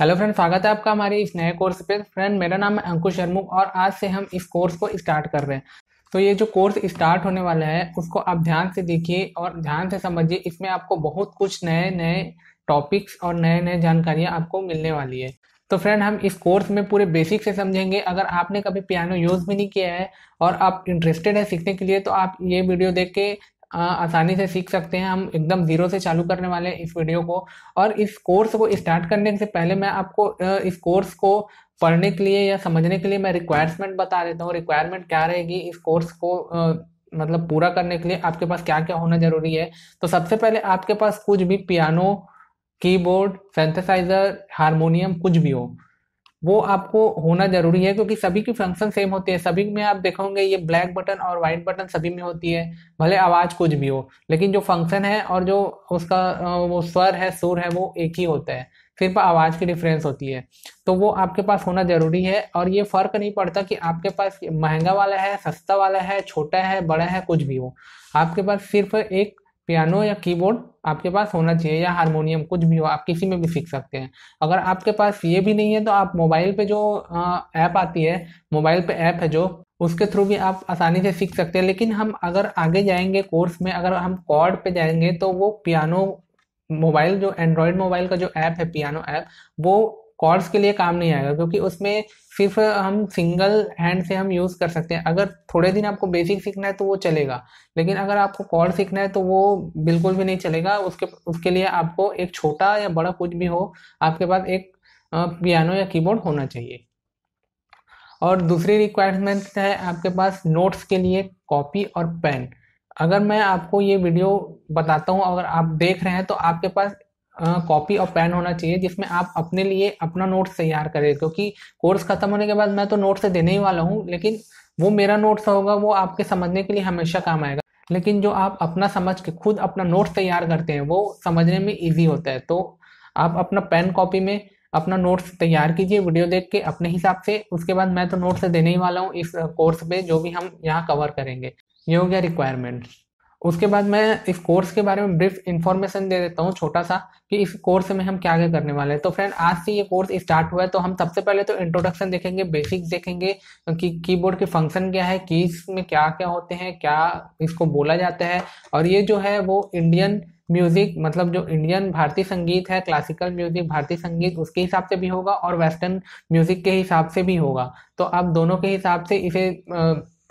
Hello friend स्वागत है आपका हमारे इस नए कोर्स पे फ्रेंड मेरा नाम है अंकुश शर्मुख और आज से हम इस कोर्स को स्टार्ट कर रहे हैं तो ये जो कोर्स स्टार्ट होने वाला है उसको आप ध्यान से देखिए और ध्यान से समझिए इसमें आपको बहुत कुछ नए नए टॉपिक्स और नए नए जानकारियाँ आपको मिलने वाली है तो फ्रेंड हम इस कोर्स में पूरे बेसिक से समझेंगे अगर आपने कभी पियानो यूज़ भी नहीं किया है और आप इंटरेस्टेड है सीखने के लिए तो आप ये वीडियो देख के आसानी से सीख सकते हैं हम एकदम ज़ीरो से चालू करने वाले हैं इस वीडियो को और इस कोर्स को स्टार्ट करने से पहले मैं आपको इस कोर्स को पढ़ने के लिए या समझने के लिए मैं रिक्वायरमेंट बता देता हूँ रिक्वायरमेंट क्या रहेगी इस कोर्स को मतलब पूरा करने के लिए आपके पास क्या क्या होना ज़रूरी है तो सबसे पहले आपके पास कुछ भी पियानो कीबोर्ड सेंथेसाइज़र हारमोनियम कुछ भी हो वो आपको होना जरूरी है क्योंकि सभी की फंक्शन सेम होती है सभी में आप देखोगे ये ब्लैक बटन और वाइट बटन सभी में होती है भले आवाज़ कुछ भी हो लेकिन जो फंक्शन है और जो उसका वो स्वर है सुर है वो एक ही होता है सिर्फ आवाज़ की डिफरेंस होती है तो वो आपके पास होना ज़रूरी है और ये फ़र्क नहीं पड़ता कि आपके पास महंगा वाला है सस्ता वाला है छोटा है बड़ा है कुछ भी हो आपके पास सिर्फ एक पियानो या कीबोर्ड आपके पास होना चाहिए या हारमोनियम कुछ भी हो आप किसी में भी सीख सकते हैं अगर आपके पास ये भी नहीं है तो आप मोबाइल पे जो ऐप आती है मोबाइल पे ऐप है जो उसके थ्रू भी आप आसानी से सीख सकते हैं लेकिन हम अगर आगे जाएंगे कोर्स में अगर हम कॉर्ड पे जाएंगे तो वो पियानो मोबाइल जो एंड्रॉयड मोबाइल का जो ऐप है पियानो ऐप वो कॉर्ड्स के लिए काम नहीं आएगा क्योंकि उसमें सिर्फ हम सिंगल हैंड से हम यूज़ कर सकते हैं अगर थोड़े दिन आपको बेसिक सीखना है तो वो चलेगा लेकिन अगर आपको कॉर्ड सीखना है तो वो बिल्कुल भी नहीं चलेगा उसके उसके लिए आपको एक छोटा या बड़ा कुछ भी हो आपके पास एक पियानो या कीबोर्ड होना चाहिए और दूसरी रिक्वायरमेंट है आपके पास नोट्स के लिए कॉपी और पेन अगर मैं आपको ये वीडियो बताता हूँ अगर आप देख रहे हैं तो आपके पास कॉपी और पेन होना चाहिए जिसमें आप अपने लिए अपना नोट्स तैयार करें क्योंकि कोर्स खत्म होने के बाद मैं तो नोट्स देने ही वाला हूँ लेकिन वो मेरा नोट्स होगा वो आपके समझने के लिए हमेशा काम आएगा लेकिन जो आप अपना समझ के खुद अपना नोट्स तैयार करते हैं वो समझने में ईजी होता है तो आप अपना पेन कॉपी में अपना नोट्स तैयार कीजिए वीडियो देख के अपने हिसाब से उसके बाद मैं तो नोट्स देने ही वाला हूँ इस कोर्स पे जो भी हम यहाँ कवर करेंगे ये हो गया रिक्वायरमेंट्स उसके बाद मैं इस कोर्स के बारे में ब्रीफ इन्फॉर्मेशन दे देता हूँ छोटा सा कि इस कोर्स में हम क्या क्या करने वाले हैं तो फ्रेंड आज से ये कोर्स स्टार्ट हुआ है तो हम सबसे पहले तो इंट्रोडक्शन देखेंगे बेसिक्स देखेंगे कि कीबोर्ड के फंक्शन क्या है कीज में क्या क्या होते हैं क्या इसको बोला जाता है और ये जो है वो इंडियन म्यूजिक मतलब जो इंडियन भारतीय संगीत है क्लासिकल म्यूजिक भारतीय संगीत उसके हिसाब से भी होगा और वेस्टर्न म्यूजिक के हिसाब से भी होगा तो आप दोनों के हिसाब से इसे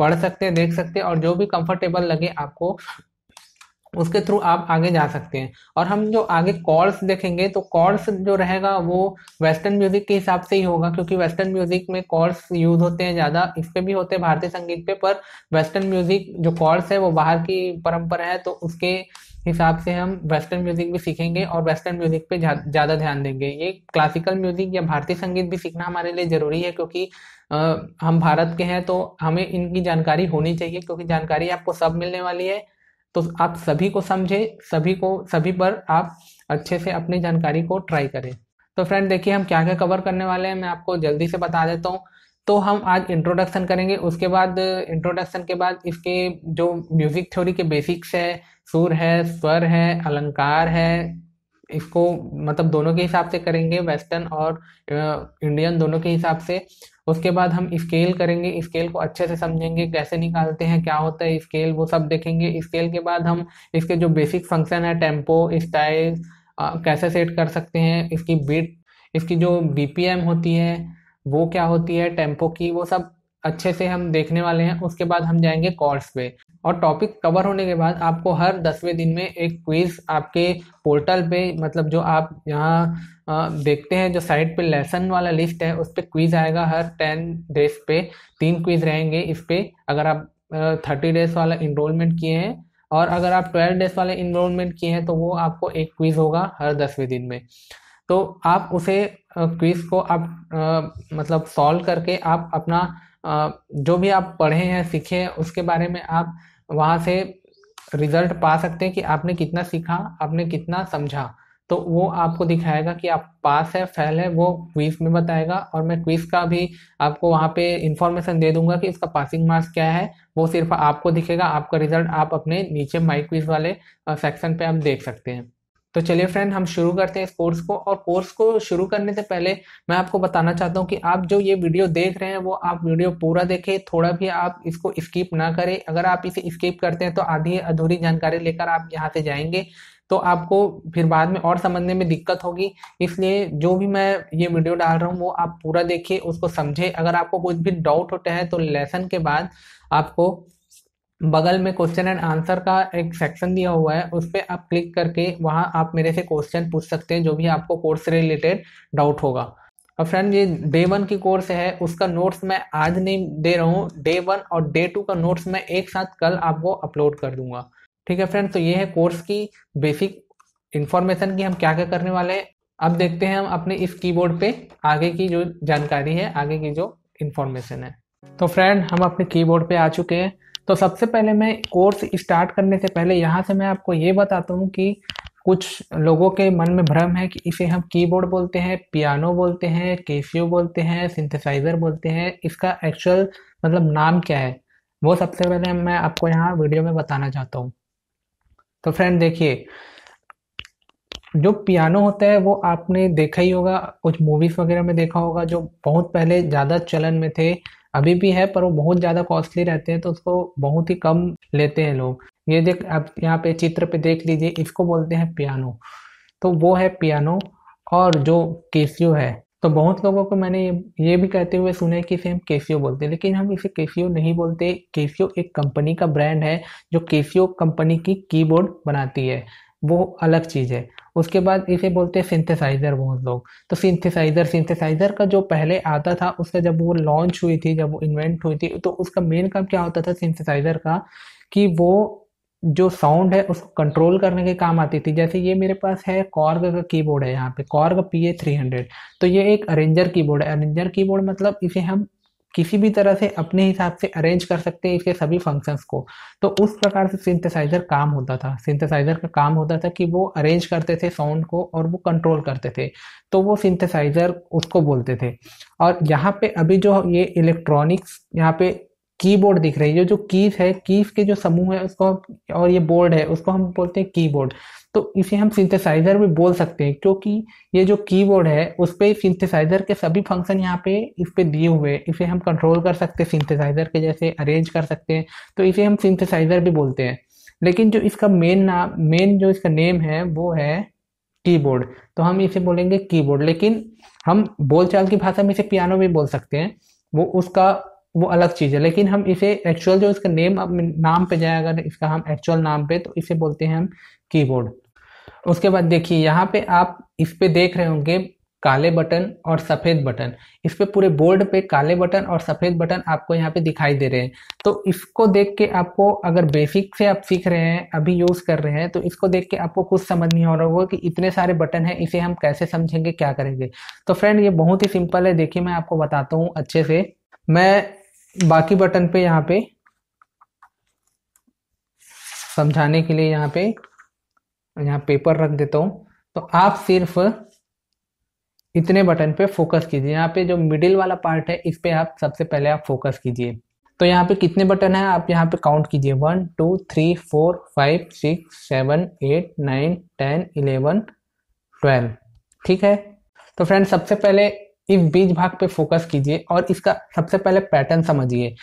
पढ़ सकते हैं देख सकते हैं और जो भी कंफर्टेबल लगे आपको उसके थ्रू आप आगे जा सकते हैं और हम जो आगे कॉर्ड्स देखेंगे तो कॉर्ड्स जो रहेगा वो वेस्टर्न म्यूजिक के हिसाब से ही होगा क्योंकि वेस्टर्न म्यूजिक में कॉर्ड्स यूज होते हैं ज्यादा इस पे भी होते हैं भारतीय संगीत पे पर वेस्टर्न म्यूजिक जो कॉर्ड्स है वो बाहर की परंपरा है तो उसके हिसाब से हम वेस्टर्न म्यूजिक भी सीखेंगे और वेस्टर्न म्यूजिक पे ज़्यादा ध्यान देंगे ये क्लासिकल म्यूजिक या भारतीय संगीत भी सीखना हमारे लिए ज़रूरी है क्योंकि आ, हम भारत के हैं तो हमें इनकी जानकारी होनी चाहिए क्योंकि जानकारी आपको सब मिलने वाली है तो आप सभी को समझें सभी को सभी पर आप अच्छे से अपनी जानकारी को ट्राई करें तो फ्रेंड देखिए हम क्या क्या कवर करने वाले हैं मैं आपको जल्दी से बता देता हूँ तो हम आज इंट्रोडक्शन करेंगे उसके बाद इंट्रोडक्शन के बाद इसके जो म्यूजिक थ्योरी के बेसिक्स है सुर है स्वर है अलंकार है इसको मतलब दोनों के हिसाब से करेंगे वेस्टर्न और इंडियन दोनों के हिसाब से उसके बाद हम स्केल करेंगे स्केल को अच्छे से समझेंगे कैसे निकालते हैं क्या होता है स्केल वो सब देखेंगे स्केल के बाद हम इसके जो बेसिक फंक्शन है टेम्पो स्टाइल कैसे सेट कर सकते हैं इसकी बीट इसकी जो बीपीएम होती है वो क्या होती है टेम्पो की वो सब अच्छे से हम देखने वाले हैं उसके बाद हम जाएंगे कोर्स पे और टॉपिक कवर होने के बाद आपको हर दसवें दिन में एक क्विज आपके पोर्टल पे मतलब जो आप यहाँ देखते हैं जो साइट पे लेसन वाला लिस्ट है उस पर क्विज आएगा हर टेन डेज पे तीन क्विज रहेंगे इस पर अगर आप थर्टी डेज वाला इनरोलमेंट किए हैं और अगर आप ट्वेल्व डेज वाले इनरोलमेंट किए हैं तो वो आपको एक क्विज होगा हर दसवें दिन में तो आप उसे क्विज को आप मतलब सॉल्व करके आप अपना जो भी आप पढ़े हैं सीखे हैं उसके बारे में आप वहाँ से रिजल्ट पा सकते हैं कि आपने कितना सीखा आपने कितना समझा तो वो आपको दिखाएगा कि आप पास है फेल है वो क्विज में बताएगा और मैं क्विज का भी आपको वहाँ पे इंफॉर्मेशन दे दूंगा कि इसका पासिंग मार्क्स क्या है वो सिर्फ आपको दिखेगा आपका रिजल्ट आप अपने नीचे माई क्विज वाले सेक्शन पे आप देख सकते हैं तो चलिए फ्रेंड हम शुरू करते हैं इस कोर्स को और कोर्स को शुरू करने से पहले मैं आपको बताना चाहता हूँ कि आप जो ये वीडियो देख रहे हैं वो आप वीडियो पूरा देखें थोड़ा भी आप इसको स्किप ना करें अगर आप इसे स्किप करते हैं तो आधी अधूरी जानकारी लेकर आप यहाँ से जाएंगे तो आपको फिर बाद में और समझने में दिक्कत होगी इसलिए जो भी मैं ये वीडियो डाल रहा हूँ वो आप पूरा देखिए उसको समझे अगर आपको कुछ भी डाउट होता है तो लेसन के बाद आपको बगल में क्वेश्चन एंड आंसर का एक सेक्शन दिया हुआ है उस पर आप क्लिक करके वहाँ आप मेरे से क्वेश्चन पूछ सकते हैं जो भी आपको कोर्स रिलेटेड डाउट होगा और फ्रेंड ये डे वन की कोर्स है उसका नोट्स मैं आज नहीं दे रहा हूँ डे वन और डे टू का नोट्स मैं एक साथ कल आपको अपलोड कर दूंगा ठीक है फ्रेंड तो ये है कोर्स की बेसिक इन्फॉर्मेशन की हम क्या क्या करने वाले हैं अब देखते हैं हम अपने इस कीबोर्ड पे आगे की जो जानकारी है आगे की जो इन्फॉर्मेशन है तो फ्रेंड हम अपने कीबोर्ड पे आ चुके हैं तो सबसे पहले मैं कोर्स स्टार्ट करने से पहले यहाँ से मैं आपको ये बताता हूँ कि कुछ लोगों के मन में भ्रम है कि इसे हम कीबोर्ड बोलते हैं पियानो बोलते हैं केसियो बोलते हैं सिंथेसाइज़र बोलते हैं इसका एक्चुअल मतलब नाम क्या है वो सबसे पहले मैं आपको यहाँ वीडियो में बताना चाहता हूँ तो फ्रेंड देखिए जो पियानो होता है वो आपने देखा ही होगा कुछ मूवीज़ वगैरह में देखा होगा जो बहुत पहले ज़्यादा चलन में थे अभी भी है पर वो बहुत ज़्यादा कॉस्टली रहते हैं तो उसको बहुत ही कम लेते हैं लोग ये देख आप यहाँ पे चित्र पे देख लीजिए इसको बोलते हैं पियानो तो वो है पियानो और जो केसियो है तो बहुत लोगों को मैंने ये भी कहते हुए सुना है कि इसे हम केसियो बोलते हैं लेकिन हम इसे केसियो नहीं बोलते केसियो एक कंपनी का ब्रांड है जो केसियो कंपनी की कीबोर्ड बनाती है वो अलग चीज़ है उसके बाद इसे बोलते हैं सिंथेसाइज़र बहुत लोग तो सिंथेसाइज़र सिंथेसाइज़र का जो पहले आता था उसका जब वो लॉन्च हुई थी जब वो इन्वेंट हुई थी तो उसका मेन काम क्या होता था सिंथेसाइज़र का कि वो जो साउंड है उसको कंट्रोल करने के काम आती थी जैसे ये मेरे पास है कॉर्ग का कीबोर्ड है यहाँ पे Korg P A three hundred तो ये एक अरेंजर कीबोर्ड है अरेंजर कीबोर्ड मतलब इसे हम किसी भी तरह से अपने हिसाब से अरेंज कर सकते हैं इसके सभी फंक्शंस को तो उस प्रकार से सिंथेसाइजर काम होता था सिंथेसाइजर का काम होता था कि वो अरेंज करते थे साउंड को और वो कंट्रोल करते थे तो वो सिंथेसाइजर उसको बोलते थे और यहाँ पे अभी जो ये इलेक्ट्रॉनिक्स यहाँ पे कीबोर्ड दिख रही है जो कीज है कीज के जो समूह है उसको और ये बोर्ड है उसको हम बोलते हैं कीबोर्ड तो इसे हम सिंथेसाइजर भी बोल सकते हैं क्योंकि ये जो कीबोर्ड है उस पर सिंथेसाइजर के सभी फंक्शन यहाँ पे इस पर दिए हुए हैं इसे हम कंट्रोल कर सकते हैं सिंथेसाइजर के जैसे अरेंज कर सकते हैं तो इसे हम सिंथेसाइजर भी बोलते हैं लेकिन जो इसका मेन नाम मेन जो इसका नेम है वो है कीबोर्ड तो हम इसे बोलेंगे कीबोर्ड लेकिन हम बोलचाल की भाषा में इसे पियानो भी बोल सकते हैं वो उसका वो अलग चीज़ है लेकिन हम इसे एक्चुअल जो इसका नेम अब नाम पे अगर इसका हम एक्चुअल नाम पे तो इसे बोलते हैं हम कीबोर्ड उसके बाद देखिए यहाँ पे आप इस पे देख रहे होंगे काले बटन और सफ़ेद बटन इस पे पूरे बोर्ड पे काले बटन और सफ़ेद बटन आपको यहाँ पे दिखाई दे रहे हैं तो इसको देख के आपको अगर बेसिक से आप सीख रहे हैं अभी यूज़ कर रहे हैं तो इसको देख के आपको कुछ समझ नहीं हो रहा होगा कि इतने सारे बटन हैं इसे हम कैसे समझेंगे क्या करेंगे तो फ्रेंड ये बहुत ही सिंपल है देखिए मैं आपको बताता हूँ अच्छे से मैं बाकी बटन पे यहाँ पे समझाने के लिए यहाँ पे मैं यहाँ पेपर रख देता हूँ तो आप सिर्फ इतने बटन पे फोकस कीजिए यहाँ पे जो मिडिल वाला पार्ट है इस पर आप सबसे पहले आप फोकस कीजिए तो यहाँ पे कितने बटन है आप यहाँ पे काउंट कीजिए one two three four five six seven eight nine ten eleven twelve ठीक है तो फ्रेंड सबसे पहले इस बीज भाग पे फोकस कीजिए और इसका सबसे पहले पैटर्न समझिए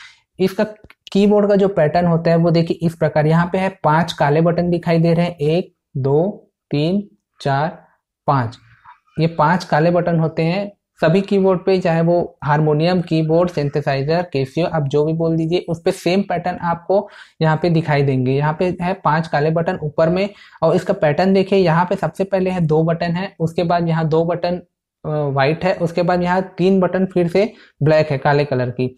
इसका कीबोर्ड का जो पैटर्न होता है वो देखिए इस प्रकार यहाँ पे है पांच काले बटन दिखाई दे रहे हैं एक दो तीन चार पाँच ये पांच काले बटन होते हैं सभी कीबोर्ड पे चाहे वो हारमोनियम कीबोर्ड सेंथेसाइजर केसियो आप जो भी बोल दीजिए उस पर सेम पैटर्न आपको यहाँ पे दिखाई देंगे यहाँ पे है पांच काले बटन ऊपर में और इसका पैटर्न देखिए यहाँ पे सबसे पहले है दो बटन है उसके बाद यहाँ दो बटन वाइट है उसके बाद यहाँ तीन बटन फिर से ब्लैक है काले कलर की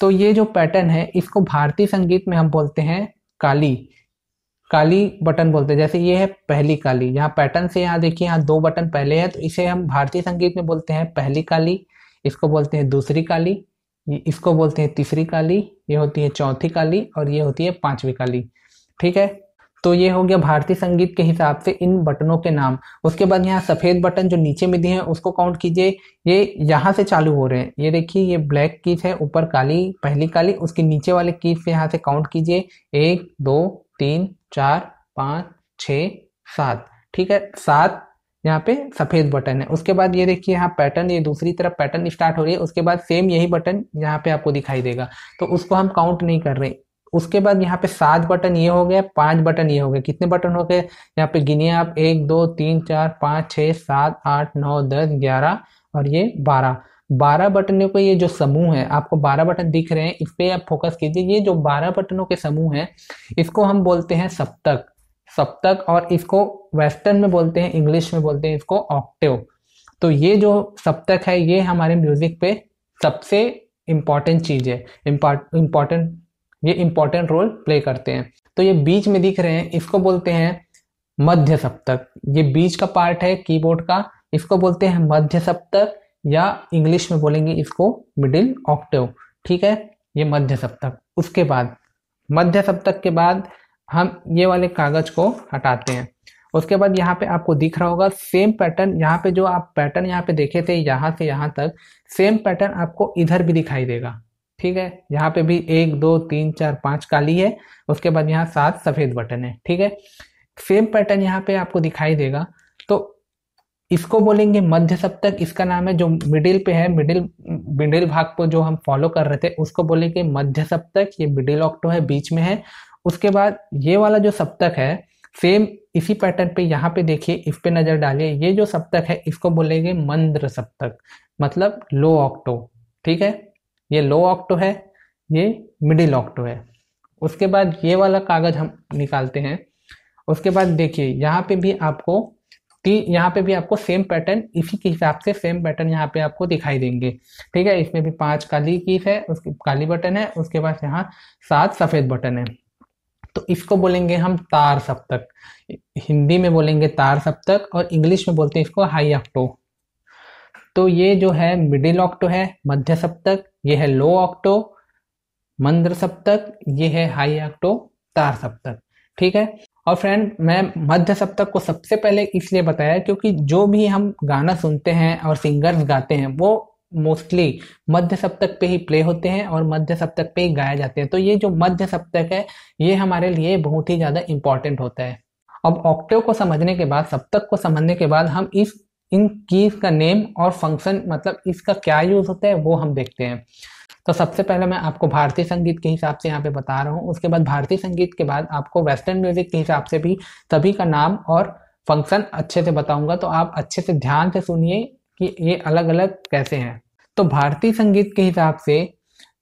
तो ये जो पैटर्न है इसको भारतीय संगीत में हम बोलते हैं काली काली बटन बोलते हैं जैसे ये है पहली काली यहाँ पैटर्न से यहाँ देखिए यहाँ दो बटन पहले है तो इसे हम भारतीय संगीत में बोलते हैं पहली काली इसको बोलते हैं दूसरी काली इसको बोलते हैं तीसरी काली ये होती है चौथी काली और ये होती है पांचवी काली ठीक है तो ये हो गया भारतीय संगीत के हिसाब से इन बटनों के नाम उसके बाद यहाँ सफ़ेद बटन जो नीचे में दिए हैं उसको काउंट कीजिए ये यहाँ से चालू हो रहे हैं ये देखिए ये ब्लैक कीज है ऊपर काली पहली काली उसके नीचे वाले कीज से यहाँ से काउंट कीजिए एक दो तीन चार पाँच छ सात ठीक है सात यहाँ पे सफेद बटन है उसके बाद ये देखिए यहाँ पैटर्न ये दूसरी तरफ पैटर्न स्टार्ट हो रही है उसके बाद सेम यही बटन यहाँ पे आपको दिखाई देगा तो उसको हम काउंट नहीं कर रहे उसके बाद यहाँ पे सात बटन ये हो गया पांच बटन ये हो गए कितने बटन हो गए यहाँ पे गिनिए आप एक दो तीन चार पाँच छः सात आठ नौ दस ग्यारह और ये बारह बारह बटनों के ये जो समूह है आपको बारह बटन दिख रहे हैं इस पर आप फोकस कीजिए ये जो बारह बटनों के समूह है इसको हम बोलते हैं सप्तक सप्तक और इसको वेस्टर्न में बोलते हैं इंग्लिश में बोलते हैं इसको ऑक्टेव तो ये जो सप्तक है ये हमारे म्यूजिक पे सबसे इम्पॉर्टेंट चीज़ है इम्पॉर्टेंट ये इम्पॉर्टेंट रोल प्ले करते हैं तो ये बीच में दिख रहे हैं इसको बोलते हैं मध्य सप्तक ये बीच का पार्ट है कीबोर्ड का इसको बोलते हैं मध्य सप्तक या इंग्लिश में बोलेंगे इसको मिडिल ऑक्टेव ठीक है ये मध्य सप्तक उसके बाद मध्य सप्तक के बाद हम ये वाले कागज को हटाते हैं उसके बाद यहाँ पे आपको दिख रहा होगा सेम पैटर्न यहाँ पे जो आप पैटर्न यहाँ पे देखे थे यहाँ से यहाँ तक सेम पैटर्न आपको इधर भी दिखाई देगा ठीक है यहाँ पे भी एक दो तीन चार पांच काली है उसके बाद यहाँ सात सफेद बटन है ठीक है सेम पैटर्न यहाँ पे आपको दिखाई देगा तो इसको बोलेंगे मध्य सप्तक इसका नाम है जो मिडिल पे है मिडिल मिडिल भाग को जो हम फॉलो कर रहे थे उसको बोलेंगे मध्य सप्तक ये मिडिल ऑक्टो है बीच में है उसके बाद ये वाला जो सप्तक है सेम इसी पैटर्न पे यहाँ पे देखिए इस पे नजर डालिए ये जो सप्तक है इसको बोलेंगे मंद्र सप्तक मतलब लो ऑक्टो ठीक है ये लो ऑक्टो है ये मिडिल ऑक्टो है उसके बाद ये वाला कागज हम निकालते हैं उसके बाद देखिए यहाँ पे भी आपको टी यहाँ पे भी आपको सेम पैटर्न इसी के हिसाब से सेम पैटर्न यहाँ पे आपको दिखाई देंगे ठीक है इसमें भी पांच काली कीस है उसके काली बटन है उसके पास यहाँ सात सफेद बटन है तो इसको बोलेंगे हम तार सप्तक हिंदी में बोलेंगे तार सप्तक और इंग्लिश में बोलते हैं इसको हाई ऑक्टो तो ये जो है मिडिल ऑक्टो है मध्य सप्तक ये है लो ऑक्टो मंद्र सप्तक ये है हाई ऑक्टो तार सप्तक ठीक है और फ्रेंड मैं मध्य सप्तक को सबसे पहले इसलिए बताया क्योंकि जो भी हम गाना सुनते हैं और सिंगर्स गाते हैं वो मोस्टली मध्य सप्तक पे ही प्ले होते हैं और मध्य सप्तक पे ही गाए जाते हैं तो ये जो मध्य सप्तक है ये हमारे लिए बहुत ही ज़्यादा इम्पॉर्टेंट होता है अब ऑक्टेव को समझने के बाद सप्तक को समझने के बाद हम इस इन कीज का नेम और फंक्शन मतलब इसका क्या यूज़ होता है वो हम देखते हैं तो सबसे पहले मैं आपको भारतीय संगीत के हिसाब से यहाँ पे बता रहा हूँ उसके बाद भारतीय संगीत के बाद आपको वेस्टर्न म्यूजिक के हिसाब से भी सभी का नाम और फंक्शन अच्छे से बताऊंगा तो आप अच्छे से ध्यान से सुनिए कि ये अलग अलग कैसे हैं तो भारतीय संगीत के हिसाब से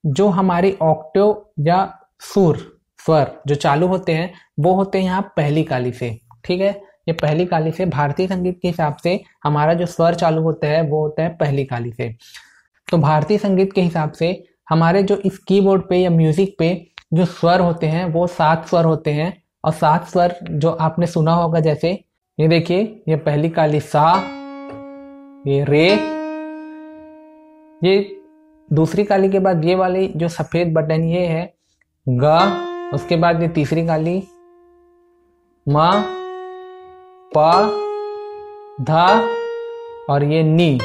जो हमारी ऑक्टो या सुर स्वर जो चालू होते हैं वो होते हैं यहाँ पहली काली से ठीक है ये पहली काली से भारतीय संगीत के हिसाब से हमारा जो स्वर चालू होता है वो होता है पहली काली से तो भारतीय संगीत के हिसाब से हमारे जो इस कीबोर्ड पे या म्यूजिक पे जो स्वर होते हैं वो सात स्वर होते हैं और सात स्वर जो आपने सुना होगा जैसे ये देखिए ये पहली काली सा ये रे ये दूसरी काली के बाद ये वाली जो सफेद बटन ये है ग उसके बाद ये तीसरी काली म प ध और ये नी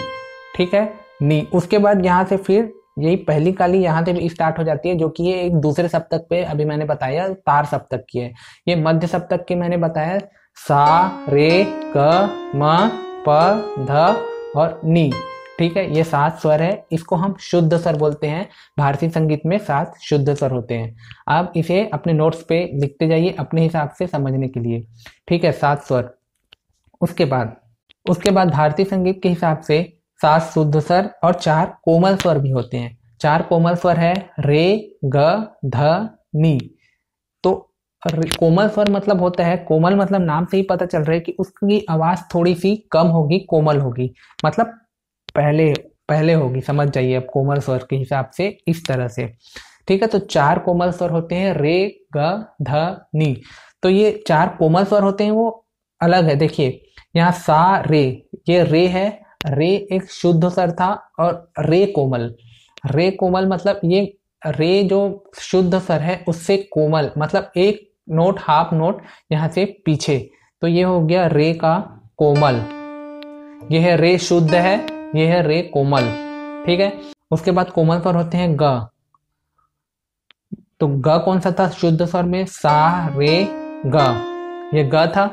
ठीक है नी उसके बाद यहाँ से फिर यही पहली काली यहाँ से स्टार्ट हो जाती है जो कि ये एक दूसरे सप्तक पे अभी मैंने बताया तार सप्तक की है ये मध्य सप्तक की मैंने बताया सा रे क म प ध और नी ठीक है ये सात स्वर है इसको हम शुद्ध स्वर बोलते हैं भारतीय संगीत में सात शुद्ध स्वर होते हैं आप इसे अपने नोट्स पे लिखते जाइए अपने हिसाब से समझने के लिए ठीक है सात स्वर उसके बाद उसके बाद भारतीय संगीत के हिसाब से सात शुद्ध स्वर और चार कोमल स्वर भी होते हैं चार कोमल स्वर है रे ग ध नी तो कोमल स्वर मतलब होता है कोमल मतलब नाम से ही पता चल रहा है कि उसकी आवाज थोड़ी सी कम होगी कोमल होगी मतलब पहले पहले होगी समझ जाइए अब कोमल स्वर के हिसाब से इस तरह से ठीक है तो चार कोमल स्वर होते हैं रे ग ध नी तो ये चार कोमल स्वर होते हैं वो अलग है देखिए यहाँ सा रे ये रे है रे एक शुद्ध सर था और रे कोमल रे कोमल मतलब ये रे जो शुद्ध सर है उससे कोमल मतलब एक नोट हाफ नोट यहाँ से पीछे तो ये हो गया रे का कोमल यह है रे शुद्ध है यह है रे कोमल ठीक है उसके बाद कोमल स्वर होते हैं ग तो ग कौन सा था शुद्ध स्वर में सा रे ग ये ग था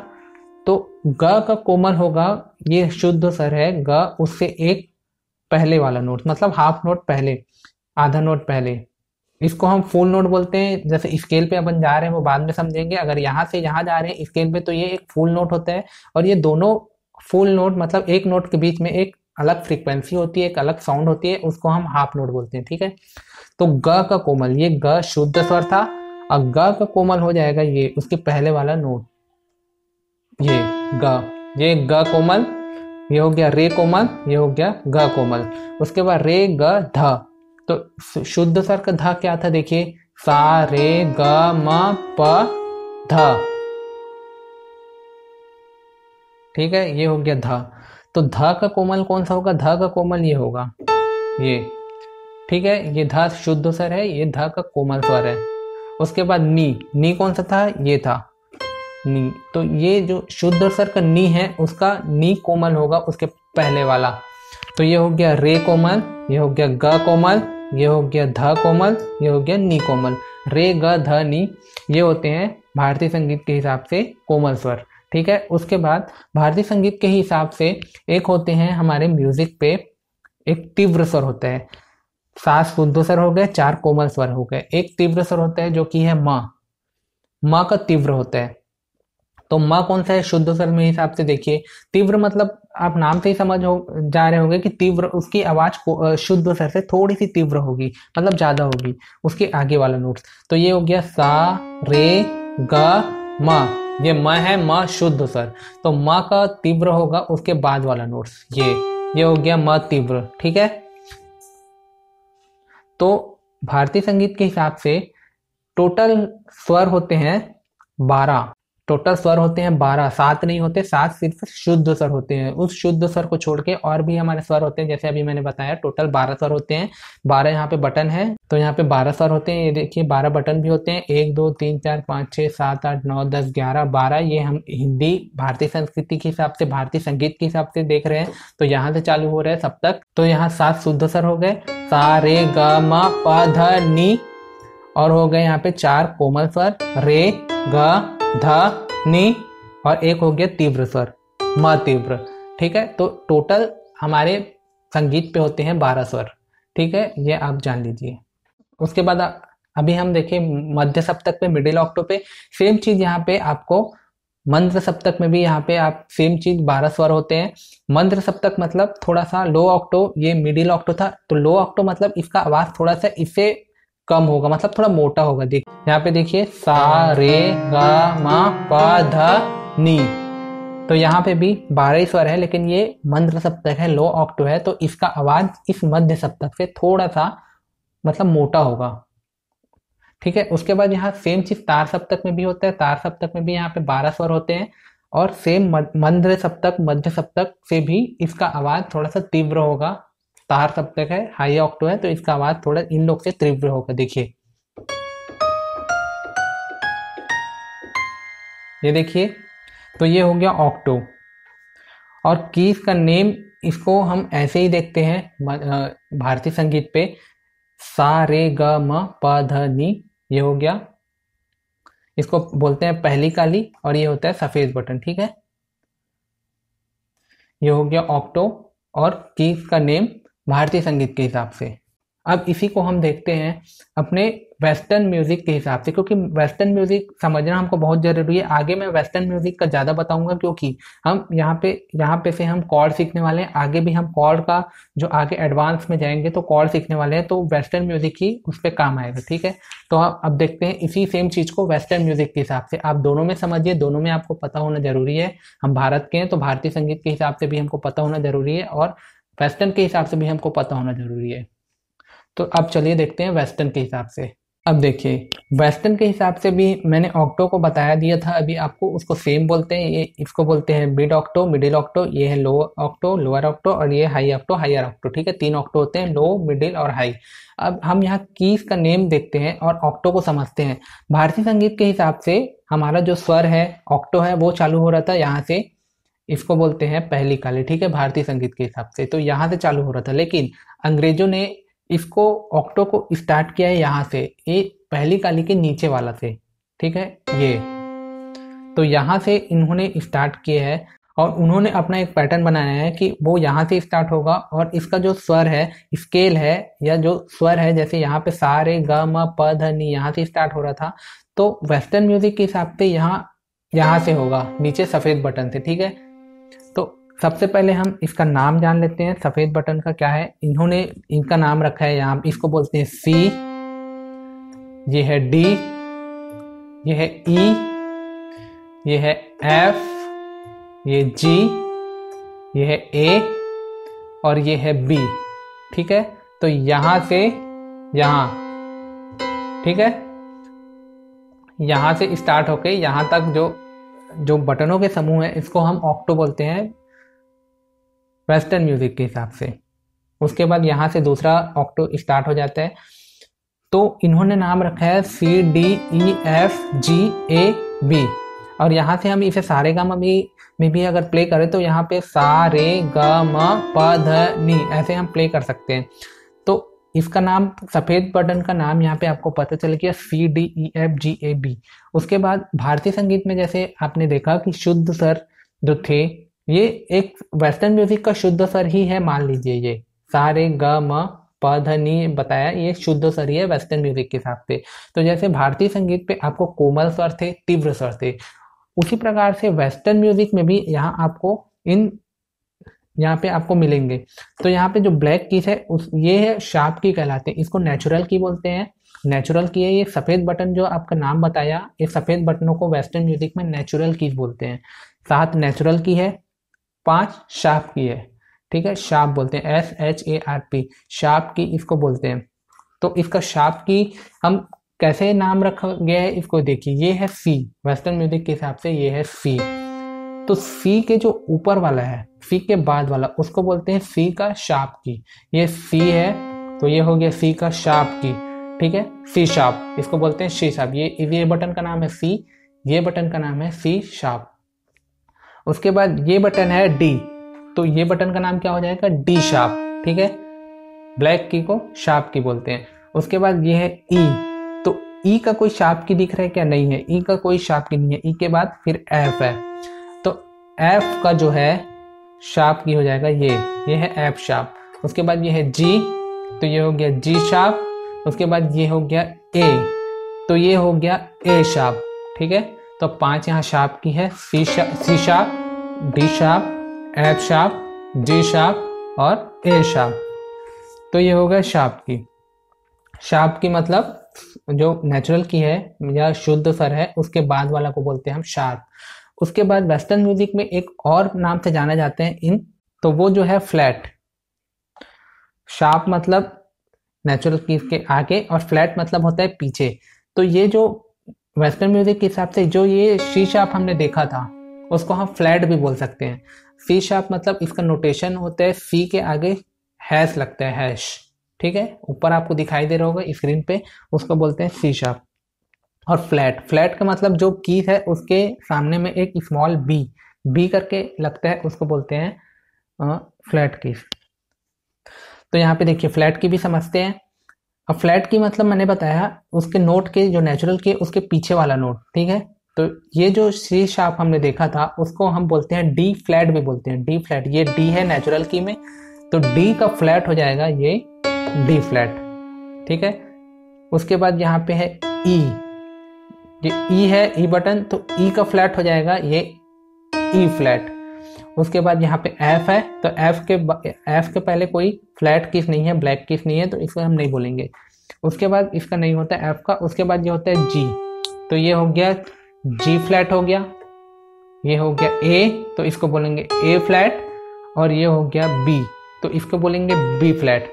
तो ग का कोमल होगा ये शुद्ध सर है ग उससे एक पहले वाला नोट मतलब हाफ नोट पहले आधा नोट पहले इसको हम फुल नोट बोलते हैं जैसे स्केल पे अपन जा रहे हैं वो बाद में समझेंगे अगर यहाँ से यहाँ जा रहे हैं स्केल पे तो ये एक फुल नोट होता है और ये दोनों फुल नोट मतलब एक नोट के बीच में एक अलग फ्रीक्वेंसी होती है एक अलग साउंड होती है उसको हम हाफ नोट बोलते हैं ठीक है तो ग का कोमल ये ग शुद्ध स्वर था और ग का कोमल हो जाएगा ये उसके पहले वाला नोट ये ग ये ग कोमल ये हो गया रे कोमल ये हो गया ग कोमल उसके बाद रे ग ध तो शुद्ध सर का ध क्या था देखिए सा रे ग म प ध ठीक है ये हो गया ध तो ध का कोमल कौन सा होगा ध का कोमल ये होगा ये ठीक है ये धा शुद्ध स्वर है ये धा का कोमल स्वर है उसके बाद नी नी कौन सा था ये था नी तो ये जो शुद्ध स्वर का नी है उसका नी कोमल होगा उसके पहले वाला तो ये हो गया रे कोमल ये हो गया ग कोमल ये हो गया ध कोमल ये हो गया नी कोमल रे ग ध नी ये होते हैं भारतीय संगीत के हिसाब से कोमल स्वर ठीक है उसके बाद भारतीय संगीत के हिसाब से एक होते हैं हमारे म्यूजिक पे एक तीव्र स्वर होता है सात शुद्ध स्वर हो गए चार कोमल स्वर हो गए एक तीव्र स्वर होता है जो कि है माँ माँ का तीव्र होता है तो म कौन सा है शुद्ध स्वर में हिसाब से देखिए तीव्र मतलब आप नाम से ही समझ हो जा रहे होंगे कि तीव्र उसकी आवाज शुद्ध स्वर से थोड़ी सी तीव्र होगी मतलब ज्यादा होगी उसके आगे वाला नोट्स तो ये हो गया सा रे ग म ये म है म शुद्ध स्वर तो म का तीव्र होगा उसके बाद वाला नोट्स ये ये हो गया म तीव्र ठीक है तो भारतीय संगीत के हिसाब से टोटल स्वर होते हैं बारह टोटल स्वर होते हैं बारह सात नहीं होते सात सिर्फ शुद्ध स्वर होते हैं उस शुद्ध स्वर को छोड़ के और भी हमारे स्वर होते हैं जैसे अभी मैंने बताया टोटल बारह स्वर होते हैं बारह यहाँ पे बटन है तो यहाँ पे बारह स्वर होते हैं ये देखिए बारह बटन भी होते हैं एक दो तीन चार पाँच छः सात आठ नौ दस ग्यारह बारह ये हम हिंदी भारतीय संस्कृति के हिसाब से भारतीय संगीत के हिसाब से देख रहे हैं तो यहाँ से चालू हो रहे हैं सब तक तो यहाँ सात शुद्ध स्वर हो गए सा रे ग म प ध नी और हो गए यहाँ पे चार कोमल स्वर रे ग ध नी और एक हो गया तीव्र स्वर म तीव्र ठीक है तो टोटल हमारे संगीत पे होते हैं बारह स्वर ठीक है ये आप जान लीजिए उसके बाद अभी हम देखें मध्य सप्तक पे मिडिल ऑक्टो पे सेम चीज यहाँ पे आपको मंत्र सप्तक में भी यहाँ पे आप सेम चीज बारह स्वर होते हैं मंत्र सप्तक मतलब थोड़ा सा लो ऑक्टो ये मिडिल ऑक्टो था तो लो ऑक्टो मतलब इसका आवाज थोड़ा सा इससे कम होगा मतलब थोड़ा मोटा होगा देख यहाँ पे देखिए सा रे गा मा पा धा नी तो यहाँ पे भी बारह स्वर है लेकिन ये मंत्र सप्तक है लो ऑक्टो है तो इसका आवाज इस मध्य सप्तक से थोड़ा सा मतलब मोटा होगा ठीक है उसके बाद यहाँ सेम चीज तार सप्तक में भी होता है तार सप्तक में भी यहाँ पे बारह स्वर होते हैं और सेम मंद्र सप्तक मध्य सप्तक से भी इसका आवाज थोड़ा सा तीव्र होगा तार सप्तक है हाई ऑक्टो है तो इसका आवाज थोड़ा इन लोग से तीव्र होगा देखिए ये देखिए तो ये हो गया ऑक्टो और कीज का नेम इसको हम ऐसे ही देखते हैं भारतीय संगीत पे सा रे ग म प ध नी ये हो गया इसको बोलते हैं पहली काली और ये होता है सफेद बटन ठीक है ये हो गया ऑक्टो और कीज का नेम भारतीय संगीत के हिसाब से अब इसी को हम देखते हैं अपने वेस्टर्न म्यूजिक के हिसाब से क्योंकि वेस्टर्न म्यूजिक समझना हमको बहुत जरूरी है आगे मैं वेस्टर्न म्यूजिक का ज्यादा बताऊंगा क्योंकि हम यहाँ पे यहाँ पे से हम कॉर्ड सीखने वाले हैं आगे भी हम कॉर्ड का जो आगे एडवांस में जाएंगे तो कॉर्ड सीखने वाले हैं तो वेस्टर्न म्यूजिक ही उस पर काम आएगा ठीक है तो आप अब देखते हैं इसी सेम चीज को वेस्टर्न म्यूजिक के हिसाब से आप दोनों में समझिए दोनों में आपको पता होना जरूरी है हम भारत के हैं तो भारतीय संगीत के हिसाब से भी हमको पता होना जरूरी है और वेस्टर्न के हिसाब से भी हमको पता होना जरूरी है तो अब चलिए देखते हैं वेस्टर्न के हिसाब से अब देखिए वेस्टर्न के हिसाब से भी मैंने ऑक्टो को बताया दिया था अभी आपको उसको सेम बोलते हैं ये इसको बोलते हैं मिड ऑक्टो मिडिल ऑक्टो ये है लो ऑक्टो लोअर ऑक्टो और ये हाई ऑक्टो हायर ऑक्टो ठीक है तीन ऑक्टो होते हैं लो मिडिल और हाई अब हम यहाँ कीस का नेम देखते हैं और ऑक्टो को समझते हैं भारतीय संगीत के हिसाब से हमारा जो स्वर है ऑक्टो है वो चालू हो रहा था यहाँ से इसको बोलते हैं पहली काली ठीक है भारतीय संगीत के हिसाब से तो यहाँ से चालू हो रहा था लेकिन अंग्रेजों ने इसको ऑक्टो को स्टार्ट किया है यहाँ से ये पहली काली के नीचे वाला से ठीक है ये तो यहाँ से इन्होंने स्टार्ट किया है और उन्होंने अपना एक पैटर्न बनाया है कि वो यहाँ से स्टार्ट होगा और इसका जो स्वर है स्केल है या जो स्वर है जैसे यहाँ पे सारे ग म प ध नी यहाँ से स्टार्ट हो रहा था तो वेस्टर्न म्यूजिक के हिसाब से यहाँ यहाँ से होगा नीचे सफेद बटन से ठीक है सबसे पहले हम इसका नाम जान लेते हैं सफेद बटन का क्या है इन्होंने इनका नाम रखा है यहाँ इसको बोलते हैं सी ये है डी ये है ई e। ये है एफ ये जी ये है ए और ये है बी ठीक है तो यहां से यहां ठीक है यहां से स्टार्ट होके यहां तक जो जो बटनों के समूह है इसको हम ऑक्टो बोलते हैं वेस्टर्न म्यूज़िक के हिसाब से उसके बाद यहाँ से दूसरा ऑक्टो स्टार्ट हो जाता है तो इन्होंने नाम रखा है C D E F G A B और यहाँ से हम इसे सारे गम अभी में भी अगर प्ले करें तो यहाँ पे सारे ग म प ध नी ऐसे हम प्ले कर सकते हैं तो इसका नाम सफ़ेद बटन का नाम यहाँ पे आपको पता चल गया C D E F G A B उसके बाद भारतीय संगीत में जैसे आपने देखा कि शुद्ध सर जो थे ये एक वेस्टर्न म्यूजिक का शुद्ध सर ही है मान लीजिए ये सारे ग म प ध नी बताया ये शुद्ध स्वर ही है वेस्टर्न म्यूजिक के हिसाब से तो जैसे भारतीय संगीत पे आपको कोमल स्वर थे तीव्र स्वर थे उसी प्रकार से वेस्टर्न म्यूजिक में भी यहाँ आपको इन यहाँ पे आपको मिलेंगे तो यहाँ पे जो ब्लैक कीस है उस ये है शार्प की कहलाते हैं इसको नेचुरल की बोलते हैं नेचुरल की है ये सफ़ेद बटन जो आपका नाम बताया ये सफ़ेद बटनों को वेस्टर्न म्यूजिक में नेचुरल कीज बोलते हैं साथ नेचुरल की है पांच शाप की है ठीक है शाप बोलते हैं S H A R P sharp की इसको बोलते हैं तो इसका शाप की हम कैसे नाम रखा गया है इसको देखिए ये है सी वेस्टर्न म्यूजिक के हिसाब से ये है सी तो सी के जो ऊपर वाला है सी के बाद वाला उसको बोलते हैं सी का शाप की ये सी है तो ये हो गया सी का शाप की ठीक है सी शाप इसको बोलते हैं सी शाप ये ये बटन का नाम है सी ये बटन का नाम है सी शाप उसके बाद ये बटन है डी तो ये बटन का नाम क्या हो जाएगा डी शार्प ठीक है ब्लैक की को शार्प की बोलते हैं उसके बाद ये है ई e, तो ई e का कोई शार्प की दिख रहा है क्या नहीं है ई e का कोई शार्प की नहीं है ई e के बाद फिर एफ है तो एफ का जो है शार्प की हो जाएगा ये ये है एफ शार्प उसके बाद ये है जी तो ये हो गया जी शार्प उसके बाद ये हो गया ए तो ये हो गया ए शार्प ठीक है तो पांच यहाँ शार्प की है C sharp D sharp F sharp G sharp और ए शार्प तो ये हो गया शार्प की शार्प की मतलब जो नेचुरल की है या शुद्ध सर है उसके बाद वाला को बोलते हैं हम शार्प उसके बाद वेस्टर्न म्यूजिक में एक और नाम से जाने जाते हैं इन तो वो जो है फ्लैट शार्प मतलब नेचुरल की के आगे और फ्लैट मतलब होता है पीछे तो ये जो वेस्टर्न म्यूजिक के हिसाब से जो ये सी शार्प हमने देखा था उसको हम फ्लैट भी बोल सकते हैं सी शार्प मतलब इसका नोटेशन होता है सी के आगे हैश लगता है हैश ठीक है ऊपर आपको दिखाई दे रहा होगा स्क्रीन पे उसको बोलते हैं सी शार्प और फ्लैट फ्लैट का मतलब जो की है उसके सामने में एक स्मॉल बी बी करके लगता है उसको बोलते हैं फ्लैट की तो यहाँ पे देखिए फ्लैट की भी समझते हैं अब फ्लैट की मतलब मैंने बताया उसके नोट के जो नेचुरल के उसके पीछे वाला नोट ठीक है तो ये जो सी आप हमने देखा था उसको हम बोलते हैं डी फ्लैट भी बोलते हैं डी फ्लैट ये डी है नेचुरल की में तो डी का फ्लैट हो जाएगा ये डी फ्लैट ठीक है उसके बाद यहाँ पे है ई e। ये ई e है ई e बटन तो ई का फ्लैट हो जाएगा ये ई फ्लैट उसके बाद यहाँ पे एफ है तो एफ के एफ के पहले कोई फ्लैट किस नहीं है ब्लैक किस नहीं है तो इसको हम नहीं बोलेंगे उसके बाद इसका नहीं होता एफ का उसके बाद ये होता है जी तो ये हो गया जी फ्लैट हो गया ये हो गया ए तो इसको बोलेंगे ए फ्लैट और ये हो गया बी तो इसको बोलेंगे बी फ्लैट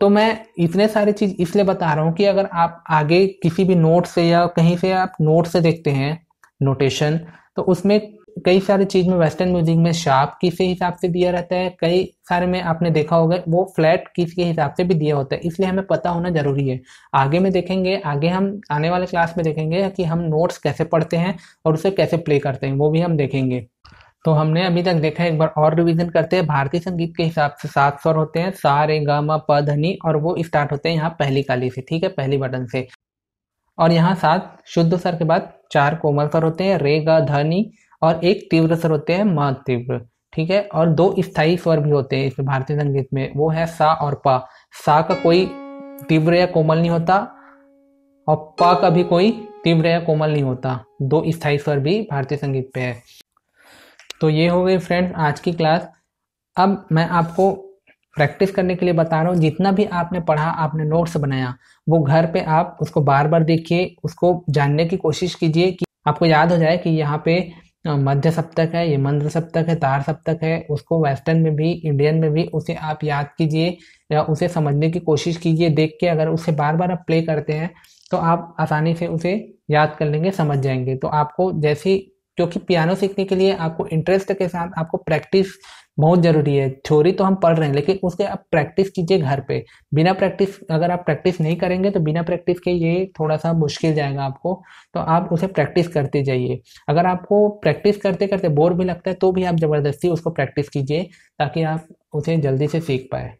तो मैं इतने सारे चीज़ इसलिए बता रहा हूँ कि अगर आप आगे किसी भी नोट से या कहीं से आप नोट से देखते हैं नोटेशन तो उसमें कई सारी चीज में वेस्टर्न म्यूजिक में शार्प किस हिसाब से दिया रहता है कई सारे में आपने देखा होगा वो फ्लैट किस के हिसाब से भी दिया होता है इसलिए हमें पता होना जरूरी है आगे में देखेंगे आगे हम आने वाले क्लास में देखेंगे कि हम नोट्स कैसे पढ़ते हैं और उसे कैसे प्ले करते हैं वो भी हम देखेंगे तो हमने अभी तक देखा एक बार और रिविजन करते हैं भारतीय संगीत के हिसाब से सात स्वर होते हैं सा रे ग प धनी और वो स्टार्ट होते हैं यहाँ पहली काली से ठीक है पहली बटन से और यहाँ सात शुद्ध स्वर के बाद चार कोमल स्वर होते हैं रे ग धनी और एक तीव्र स्वर होते हैं मा तीव्र ठीक है और दो स्थायी स्वर भी होते हैं इसमें भारतीय संगीत में वो है सा और पा सा का कोई तीव्र या कोमल नहीं होता और पा का भी कोई तीव्र या कोमल नहीं होता दो स्थायी स्वर भी भारतीय संगीत पे है तो ये हो गई फ्रेंड्स आज की क्लास अब मैं आपको प्रैक्टिस करने के लिए बता रहा हूँ जितना भी आपने पढ़ा आपने नोट्स बनाया वो घर पे आप उसको बार बार देखिए उसको जानने की कोशिश कीजिए कि आपको याद हो जाए कि यहाँ पे मध्य सप्तक है ये मंद्र सप्तक है तार सप्तक है उसको वेस्टर्न में भी इंडियन में भी उसे आप याद कीजिए या उसे समझने की कोशिश कीजिए देख के अगर उसे बार बार आप प्ले करते हैं तो आप आसानी से उसे याद कर लेंगे समझ जाएंगे तो आपको जैसी क्योंकि पियानो सीखने के लिए आपको इंटरेस्ट के साथ आपको प्रैक्टिस बहुत जरूरी है थ्योरी तो हम पढ़ रहे हैं लेकिन उसके आप प्रैक्टिस कीजिए घर पे बिना प्रैक्टिस अगर आप प्रैक्टिस नहीं करेंगे तो बिना प्रैक्टिस के ये थोड़ा सा मुश्किल जाएगा आपको तो आप उसे प्रैक्टिस करते जाइए अगर आपको प्रैक्टिस करते करते बोर भी लगता है तो भी आप ज़बरदस्ती उसको प्रैक्टिस कीजिए ताकि आप उसे जल्दी से सीख पाए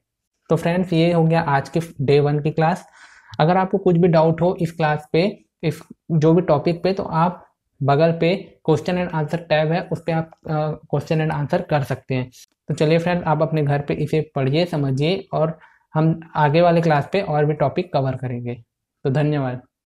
तो फ्रेंड्स ये हो गया आज के डे वन की क्लास अगर आपको कुछ भी डाउट हो इस क्लास पे इस जो भी टॉपिक पे तो आप बगल पे क्वेश्चन एंड आंसर टैब है उस पर आप क्वेश्चन एंड आंसर कर सकते हैं तो चलिए फ्रेंड आप अपने घर पे इसे पढ़िए समझिए और हम आगे वाले क्लास पे और भी टॉपिक कवर करेंगे तो धन्यवाद